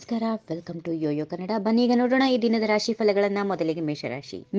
ನಮಸ್ಕಾರ welcome to Yoyo Kannada ಬನ್ನಿ ಈಗ ನೋಡೋಣ ಈ ದಿನದ ರಾಶಿ ಫಲಗಳನ್ನ ಮೊದಲಿಗೆ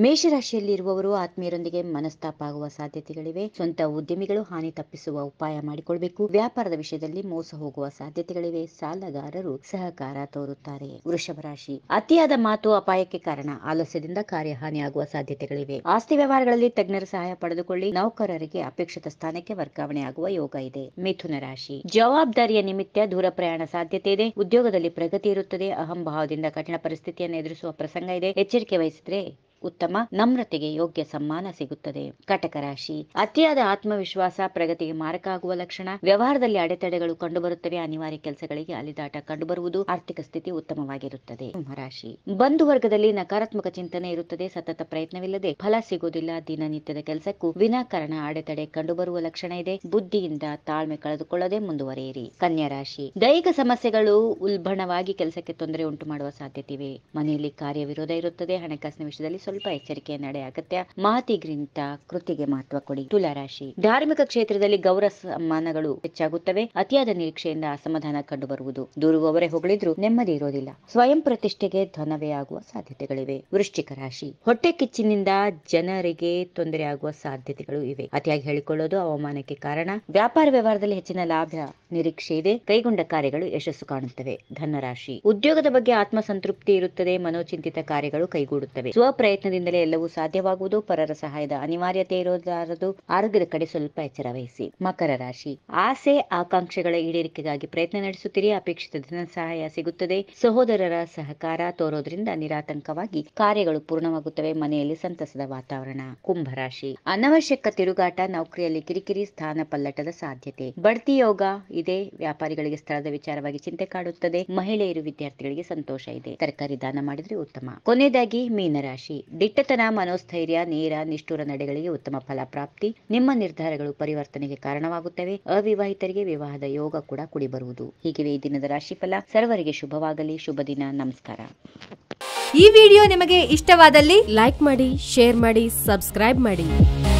ಮೇಷರಾಶಿ ಇರುವವರು ಆತ್ಮೀಯರೊಂದಿಗೆ ಮನಸ್ತಾಪ ಆಗುವ ಸಾಧ್ಯತೆಗಳಿವೆ ಸ್ವಂತ ಉದ್ಯಮಿಗಳು ಹಾನಿ ತಪ್ಪಿಸುವ ಉಪಾಯ ಮಾಡಿಕೊಳ್ಬೇಕು ವ್ಯಾಪಾರದ ವಿಷಯದಲ್ಲಿ ಮೋಸ ಹೋಗುವ ಸಾಧ್ಯತೆಗಳಿವೆ ಸಾಲಗಾರರು ಸಹಕಾರ ತೋರುತ್ತಾರೆ ವೃಷಭ ರಾಶಿ ಅತಿಯಾದ ಮಾತು ಅಪಾಯಕ್ಕೆ ಕಾರಣ ಆಲಸ್ಯದಿಂದ ಕಾರ್ಯಹಾನಿ ಆಗುವ ಸಾಧ್ಯತೆಗಳಿವೆ ಆಸ್ತಿ ವ್ಯವಹಾರಗಳಲ್ಲಿ ತಜ್ಞರ ಸಹಾಯ ಪಡೆದುಕೊಳ್ಳಿ ನೌಕರರಿಗೆ ಅಪೇಕ್ಷಿತ ಸ್ಥಾನಕ್ಕೆ ವರ್ಗಾವಣೆ ಆಗುವ ಯೋಗ ಇದೆ ಮಿಥುನ ರಾಶಿ ಜವಾಬ್ದಾರಿಯ ನಿಮಿತ್ತ ದೂರ ಪ್ರಯಾಣ ಸಾಧ್ಯತೆ ಇದೆ ಉದ್ಯೋಗದಲ್ಲಿ ಪ್ರಗತಿ ಇರುತ್ತದೆ ಅಹಂಭಾವದಿಂದ ಕಠಿಣ ಪರಿಸ್ಥಿತಿಯನ್ನು ಎದುರಿಸುವ ಪ್ರಸಂಗ ಇದೆ ಎಚ್ಚರಿಕೆ ವಹಿಸಿದ್ರೆ ಉತ್ತಮ ನಮ್ರತೆಗೆ ಯೋಗ್ಯ ಸಮ್ಮಾನ ಸಿಗುತ್ತದೆ ಕಟಕ ರಾಶಿ ಅತಿಯಾದ ಆತ್ಮವಿಶ್ವಾಸ ಪ್ರಗತಿಗೆ ಮಾರಕ ಆಗುವ ಲಕ್ಷಣ ವ್ಯವಹಾರದಲ್ಲಿ ಅಡೆತಡೆಗಳು ಕಂಡುಬರುತ್ತವೆ ಅನಿವಾರ್ಯ ಕೆಲಸಗಳಿಗೆ ಅಲಿದಾಟ ಕಂಡುಬರುವುದು ಆರ್ಥಿಕ ಸ್ಥಿತಿ ಉತ್ತಮವಾಗಿರುತ್ತದೆ ಸಿಂಹರಾಶಿ ಬಂಧು ವರ್ಗದಲ್ಲಿ ನಕಾರಾತ್ಮಕ ಚಿಂತನೆ ಇರುತ್ತದೆ ಸತತ ಪ್ರಯತ್ನವಿಲ್ಲದೆ ಫಲ ಸಿಗುವುದಿಲ್ಲ ದಿನನಿತ್ಯದ ಕೆಲಸಕ್ಕೂ ವಿನಾಕಾರಣ ಅಡೆತಡೆ ಕಂಡುಬರುವ ಲಕ್ಷಣ ಇದೆ ಬುದ್ಧಿಯಿಂದ ತಾಳ್ಮೆ ಕಳೆದುಕೊಳ್ಳದೆ ಮುಂದುವರಿಯಿರಿ ಕನ್ಯಾ ರಾಶಿ ದೈಹಿಕ ಸಮಸ್ಯೆಗಳು ಉಲ್ಬಣವಾಗಿ ಕೆಲಸಕ್ಕೆ ತೊಂದರೆ ಉಂಟು ಮಾಡುವ ಸಾಧ್ಯತೆ ಇವೆ ಮನೆಯಲ್ಲಿ ಕಾರ್ಯವಿರೋಧ ಇರುತ್ತದೆ ಹಣಕಾಸಿನ ವಿಷಯದಲ್ಲಿ ಸ್ವಲ್ಪ ಎಚ್ಚರಿಕೆಯ ನಡೆ ಅಗತ್ಯ ಮಾತಿಗಿಂತ ಕೃತಿಗೆ ಮಹತ್ವ ಕೊಡಿ ತುಲಾರಾಶಿ ಧಾರ್ಮಿಕ ಕ್ಷೇತ್ರದಲ್ಲಿ ಗೌರವ ಸಮ್ಮಾನಗಳು ಹೆಚ್ಚಾಗುತ್ತವೆ ಅತಿಯಾದ ನಿರೀಕ್ಷೆಯಿಂದ ಅಸಮಾಧಾನ ಕಂಡುಬರುವುದು ದೂರುವವರೇ ಹೊಗಳಿದ್ರು ನೆಮ್ಮದಿ ಇರೋದಿಲ್ಲ ಸ್ವಯಂ ಪ್ರತಿಷ್ಠೆಗೆ ಧನವೇ ಆಗುವ ಸಾಧ್ಯತೆಗಳಿವೆ ವೃಶ್ಚಿಕ ರಾಶಿ ಹೊಟ್ಟೆ ಕಿಚ್ಚಿನಿಂದ ಜನರಿಗೆ ತೊಂದರೆ ಆಗುವ ಸಾಧ್ಯತೆಗಳು ಇವೆ ಅತಿಯಾಗಿ ಹೇಳಿಕೊಳ್ಳೋದು ಅವಮಾನಕ್ಕೆ ಕಾರಣ ವ್ಯಾಪಾರ ವ್ಯವಹಾರದಲ್ಲಿ ಹೆಚ್ಚಿನ ಲಾಭ ನಿರೀಕ್ಷೆ ಇದೆ ಕೈಗೊಂಡ ಕಾರ್ಯಗಳು ಯಶಸ್ಸು ಕಾಣುತ್ತವೆ ಧನರಾಶಿ ಉದ್ಯೋಗದ ಬಗ್ಗೆ ಆತ್ಮಸಂತೃಪ್ತಿ ಇರುತ್ತದೆ ಮನೋಚಿಂತಿತ ಕಾರ್ಯಗಳು ಕೈಗೂಡುತ್ತವೆ ಸ್ವಪ್ರಯತ್ನದಿಂದಲೇ ಎಲ್ಲವೂ ಸಾಧ್ಯವಾಗುವುದು ಪರರ ಸಹಾಯದ ಅನಿವಾರ್ಯತೆ ಇರುವುದಾರದು ಆರೋಗ್ಯದ ಕಡೆ ಸ್ವಲ್ಪ ಎಚ್ಚರ ವಹಿಸಿ ಮಕರ ರಾಶಿ ಆಸೆ ಆಕಾಂಕ್ಷೆಗಳ ಈಡೇರಿಕೆಗಾಗಿ ಪ್ರಯತ್ನ ನಡೆಸುತ್ತೀರಿ ಅಪೇಕ್ಷಿತ ಧನ ಸಹಾಯ ಸಿಗುತ್ತದೆ ಸಹೋದರರ ಸಹಕಾರ ತೋರೋದ್ರಿಂದ ನಿರಾತಂಕವಾಗಿ ಕಾರ್ಯಗಳು ಪೂರ್ಣವಾಗುತ್ತವೆ ಮನೆಯಲ್ಲಿ ಸಂತಸದ ವಾತಾವರಣ ಕುಂಭರಾಶಿ ಅನವಶ್ಯಕ ತಿರುಗಾಟ ನೌಕರಿಯಲ್ಲಿ ಕಿರಿಕಿರಿ ಸ್ಥಾನ ಪಲ್ಲಟದ ಸಾಧ್ಯತೆ ಬಡ್ತಿ ಯೋಗ ಇದೆ ವ್ಯಾಪಾರಿಗಳಿಗೆ ಸ್ಥಳದ ವಿಚಾರವಾಗಿ ಚಿಂತೆ ಕಾಡುತ್ತದೆ ಮಹಿಳೆಯರು ವಿದ್ಯಾರ್ಥಿಗಳಿಗೆ ಸಂತೋಷ ಇದೆ ತರಕಾರಿ ದಾನ ಮಾಡಿದ್ರೆ ಉತ್ತಮ ಕೊನೆಯದಾಗಿ ಮೀನರಾಶಿ ದಿಟ್ಟತನ ಮನೋಸ್ಥೈರ್ಯ ನೇರ ನಿಷ್ಠುರ ನಡೆಗಳಿಗೆ ಉತ್ತಮ ಫಲ ಪ್ರಾಪ್ತಿ ನಿಮ್ಮ ನಿರ್ಧಾರಗಳು ಪರಿವರ್ತನೆಗೆ ಕಾರಣವಾಗುತ್ತವೆ ಅವಿವಾಹಿತರಿಗೆ ವಿವಾಹದ ಯೋಗ ಕೂಡ ಕುಡಿಬರುವುದು ಹೀಗಿವೆ ಈ ದಿನದ ಫಲ ಸರ್ವರಿಗೆ ಶುಭವಾಗಲಿ ಶುಭ ದಿನ ನಮಸ್ಕಾರ ಈ ವಿಡಿಯೋ ನಿಮಗೆ ಇಷ್ಟವಾದಲ್ಲಿ ಲೈಕ್ ಮಾಡಿ ಶೇರ್ ಮಾಡಿ ಸಬ್ಸ್ಕ್ರೈಬ್ ಮಾಡಿ